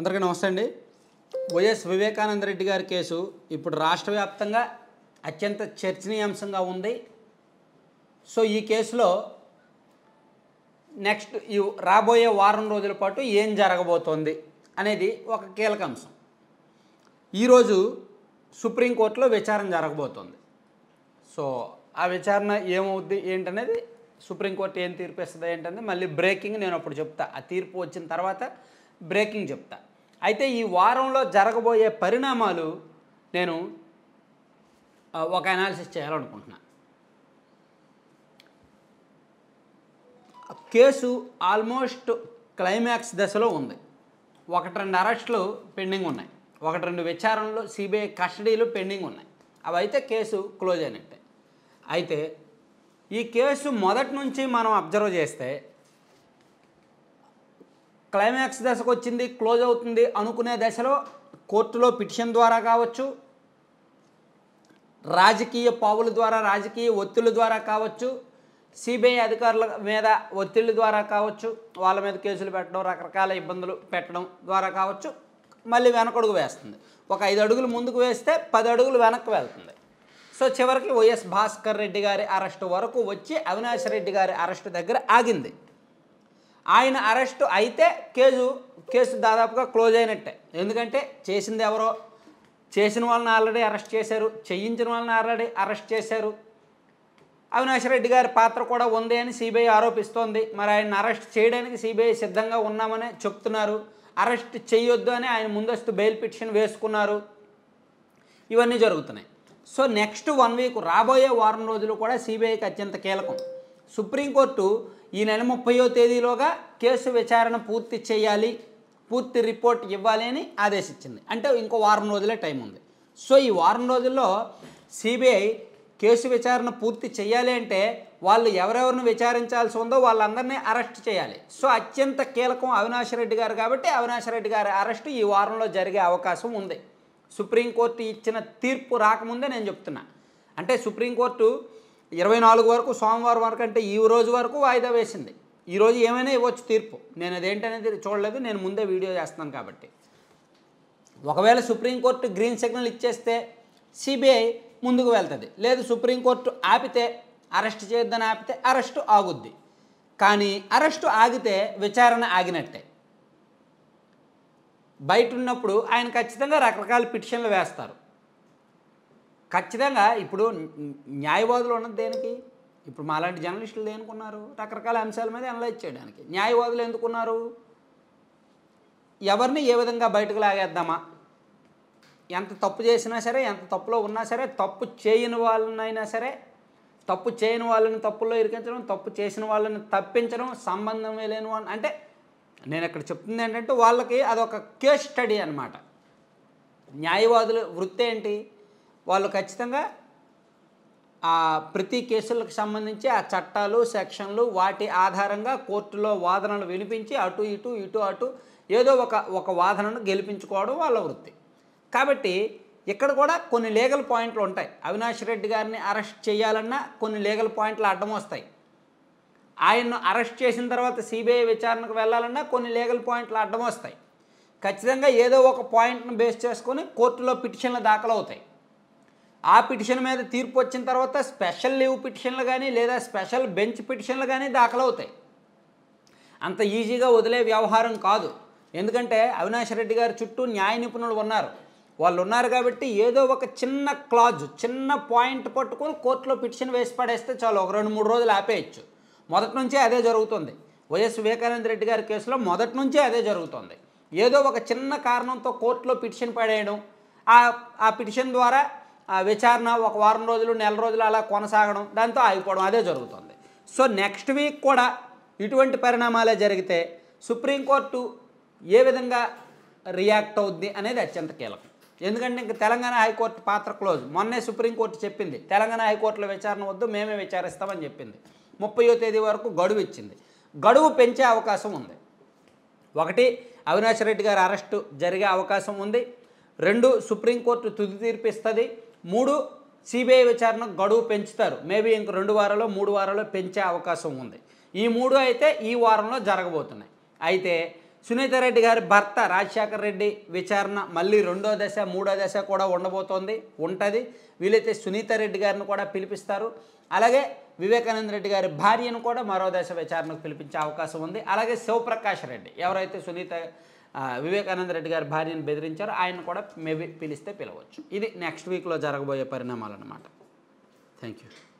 అందరికీ నమస్తే అండి వైఎస్ వివేకానంద రెడ్డి గారి కేసు ఇప్పుడు రాష్ట్ర వ్యాప్తంగా అత్యంత చర్చనీయాంశంగా ఉంది సో ఈ కేసులో నెక్స్ట్ ఈ రాబోయే వారం రోజుల పాటు ఏం జరగబోతోంది అనేది ఒక కీలక అంశం ఈరోజు సుప్రీంకోర్టులో విచారణ జరగబోతోంది సో ఆ విచారణ ఏమవుద్ది ఏంటనేది సుప్రీంకోర్టు ఏం తీర్పు ఇస్తుంది ఏంటనేది మళ్ళీ బ్రేకింగ్ నేను అప్పుడు చెప్తా ఆ తీర్పు వచ్చిన తర్వాత బ్రేకింగ్ చెప్తా అయితే ఈ వారంలో జరగబోయే పరిణామాలు నేను ఒక అనాలిసిస్ చేయాలనుకుంటున్నాను కేసు ఆల్మోస్ట్ క్లైమాక్స్ దశలో ఉంది ఒకటి రెండు అరెస్టులు పెండింగ్ ఉన్నాయి ఒకటి రెండు విచారణలు సిబిఐ కస్టడీలు పెండింగ్ ఉన్నాయి అవి అయితే కేసు క్లోజ్ అయినట్టే అయితే ఈ కేసు మొదటి నుంచి మనం అబ్జర్వ్ చేస్తే క్లైమాక్స్ దశకు వచ్చింది క్లోజ్ అవుతుంది అనుకునే దశలో కోర్టులో పిటిషన్ ద్వారా కావచ్చు రాజకీయ పావుల ద్వారా రాజకీయ ఒత్తిళ్ళ ద్వారా కావచ్చు సిబిఐ అధికారుల మీద ఒత్తిళ్ళ ద్వారా కావచ్చు వాళ్ళ మీద కేసులు పెట్టడం రకరకాల ఇబ్బందులు పెట్టడం ద్వారా కావచ్చు మళ్ళీ వెనకడుగు వేస్తుంది ఒక ఐదు అడుగులు ముందుకు వేస్తే పది అడుగులు వెనక్కి వెళ్తుంది సో చివరికి వైఎస్ భాస్కర్ రెడ్డి గారి అరెస్టు వరకు వచ్చి అవినాష్ రెడ్డి గారి అరెస్టు దగ్గర ఆగింది ఆయన అరెస్ట్ అయితే కేసు కేసు దాదాపుగా క్లోజ్ అయినట్టే ఎందుకంటే చేసింది ఎవరో చేసిన వాళ్ళని ఆల్రెడీ అరెస్ట్ చేశారు చేయించిన వాళ్ళని ఆల్రెడీ అరెస్ట్ చేశారు అవినాష్ రెడ్డి గారి పాత్ర కూడా ఉంది అని సిబిఐ ఆరోపిస్తోంది మరి ఆయన అరెస్ట్ చేయడానికి సిబిఐ సిద్ధంగా ఉన్నామని చెప్తున్నారు అరెస్ట్ చేయొద్దు అని ఆయన ముందస్తు బెయిల్ పిటిషన్ వేసుకున్నారు ఇవన్నీ జరుగుతున్నాయి సో నెక్స్ట్ వన్ వీక్ రాబోయే వారం రోజులు కూడా సిబిఐకి అత్యంత కీలకం సుప్రీంకోర్టు ఈ నెల ముప్పయో తేదీలోగా కేసు విచారణ పూర్తి చేయాలి పూర్తి రిపోర్ట్ ఇవ్వాలి అని ఆదేశించింది అంటే ఇంకో వారం రోజులే టైం ఉంది సో ఈ వారం రోజుల్లో సిబిఐ కేసు విచారణ పూర్తి చేయాలి అంటే వాళ్ళు ఎవరెవరిని విచారించాల్సి ఉందో వాళ్ళందరినీ అరెస్ట్ చేయాలి సో అత్యంత కీలకం అవినాష్ రెడ్డి గారు కాబట్టి అవినాష్ రెడ్డి గారి అరెస్టు ఈ వారంలో జరిగే అవకాశం ఉంది సుప్రీంకోర్టు ఇచ్చిన తీర్పు రాకముందే నేను చెప్తున్నా అంటే సుప్రీంకోర్టు ఇరవై నాలుగు వరకు సోమవారం వరకు అంటే ఈ రోజు వరకు వాయిదా వేసింది ఈరోజు ఏమైనా ఇవ్వచ్చు తీర్పు నేను అదేంటనేది చూడలేదు నేను ముందే వీడియో చేస్తున్నాను కాబట్టి ఒకవేళ సుప్రీంకోర్టు గ్రీన్ సిగ్నల్ ఇచ్చేస్తే సిబిఐ ముందుకు వెళ్తుంది లేదు సుప్రీంకోర్టు ఆపితే అరెస్ట్ చేయొద్దని ఆపితే అరెస్టు ఆగుద్ది కానీ అరెస్టు ఆగితే విచారణ ఆగినట్టే బయట ఉన్నప్పుడు ఆయన ఖచ్చితంగా రకరకాల పిటిషన్లు వేస్తారు ఖచ్చితంగా ఇప్పుడు న్యాయవాదులు ఉన్నది దేనికి ఇప్పుడు మాలాంటి జర్నలిస్టులు దేనికున్నారు రకరకాల అంశాల మీద అనలైజ్ చేయడానికి న్యాయవాదులు ఎందుకున్నారు ఎవరిని ఏ విధంగా బయటకు లాగేద్దామా ఎంత తప్పు చేసినా సరే ఎంత తప్పులో ఉన్నా సరే తప్పు చేయని వాళ్ళనైనా సరే తప్పు చేయని వాళ్ళని తప్పుల్లో ఇరికించడం తప్పు చేసిన వాళ్ళని తప్పించడం సంబంధమే లేని వాళ్ళని అంటే నేను ఇక్కడ చెప్తుంది ఏంటంటే వాళ్ళకి అదొక కేస్ స్టడీ అనమాట న్యాయవాదులు వృత్తి ఏంటి వాళ్ళు ఖచ్చితంగా ఆ ప్రతి కేసులకు సంబంధించి ఆ చట్టాలు సెక్షన్లు వాటి ఆధారంగా కోర్టులో వాదనలు వినిపించి అటు ఇటు ఇటు అటు ఏదో ఒక ఒక వాదనను గెలిపించుకోవడం వాళ్ళ వృత్తి కాబట్టి ఇక్కడ కూడా కొన్ని లీగల్ పాయింట్లు ఉంటాయి అవినాష్ రెడ్డి గారిని అరెస్ట్ చేయాలన్నా కొన్ని లీగల్ పాయింట్లు అడ్డం వస్తాయి ఆయన్ను అరెస్ట్ చేసిన తర్వాత సిబిఐ విచారణకు వెళ్ళాలన్నా కొన్ని లీగల్ పాయింట్లు అడ్డం వస్తాయి ఖచ్చితంగా ఏదో ఒక పాయింట్ను బేస్ చేసుకొని కోర్టులో పిటిషన్లు దాఖలవుతాయి ఆ పిటిషన్ మీద తీర్పు వచ్చిన తర్వాత స్పెషల్ లీవ్ పిటిషన్లు కానీ లేదా స్పెషల్ బెంచ్ పిటిషన్లు కానీ దాఖలవుతాయి అంత ఈజీగా వదిలే వ్యవహారం కాదు ఎందుకంటే అవినాష్ రెడ్డి గారి చుట్టూ న్యాయ నిపుణులు ఉన్నారు వాళ్ళు ఉన్నారు కాబట్టి ఏదో ఒక చిన్న క్లాజ్ చిన్న పాయింట్ పట్టుకొని కోర్టులో పిటిషన్ వేసి పడేస్తే చాలు ఒక రెండు మూడు రోజులు ఆపేయచ్చు మొదటి నుంచే అదే జరుగుతుంది వైఎస్ వివేకానంద రెడ్డి గారి కేసులో మొదటి నుంచే అదే జరుగుతుంది ఏదో ఒక చిన్న కారణంతో కోర్టులో పిటిషన్ పడేయడం ఆ పిటిషన్ ద్వారా విచారణ ఒక వారం రోజులు నెల రోజులు అలా కొనసాగడం దాంతో ఆగిపోవడం అదే జరుగుతుంది సో నెక్స్ట్ వీక్ కూడా ఇటువంటి పరిణామాలే జరిగితే సుప్రీంకోర్టు ఏ విధంగా రియాక్ట్ అవుద్ది అనేది అత్యంత కీలకం ఎందుకంటే ఇంక తెలంగాణ హైకోర్టు పాత్ర క్లోజ్ మొన్నే సుప్రీంకోర్టు చెప్పింది తెలంగాణ హైకోర్టులో విచారణ వద్దు మేమే విచారిస్తామని చెప్పింది ముప్పయో తేదీ వరకు గడువు ఇచ్చింది గడువు పెంచే అవకాశం ఉంది ఒకటి అవినాష్ రెడ్డి గారి అరెస్టు జరిగే అవకాశం ఉంది రెండు సుప్రీంకోర్టు తుది తీర్పిస్తుంది మూడు సిబిఐ విచారణ గడువు పెంచుతారు మేబీ ఇంక రెండు వారాల్లో మూడు వారాల్లో పెంచే అవకాశం ఉంది ఈ మూడు అయితే ఈ వారంలో జరగబోతున్నాయి అయితే సునీత రెడ్డి గారి భర్త రాజశేఖర్ రెడ్డి విచారణ మళ్ళీ రెండో దశ మూడో దశ కూడా ఉండబోతోంది ఉంటుంది వీలైతే సునీత రెడ్డి గారిని కూడా పిలిపిస్తారు అలాగే వివేకానంద రెడ్డి గారి భార్యను కూడా మరో దశ విచారణకు పిలిపించే అవకాశం ఉంది అలాగే శివప్రకాష్ రెడ్డి ఎవరైతే సునీత వివేకానంద రెడ్డి గారి భార్యను బెదిరించారు ఆయన కూడా మేబీ పిలిస్తే పిలవచ్చు ఇది నెక్స్ట్ వీక్లో జరగబోయే పరిణామాలు అన్నమాట థ్యాంక్ యూ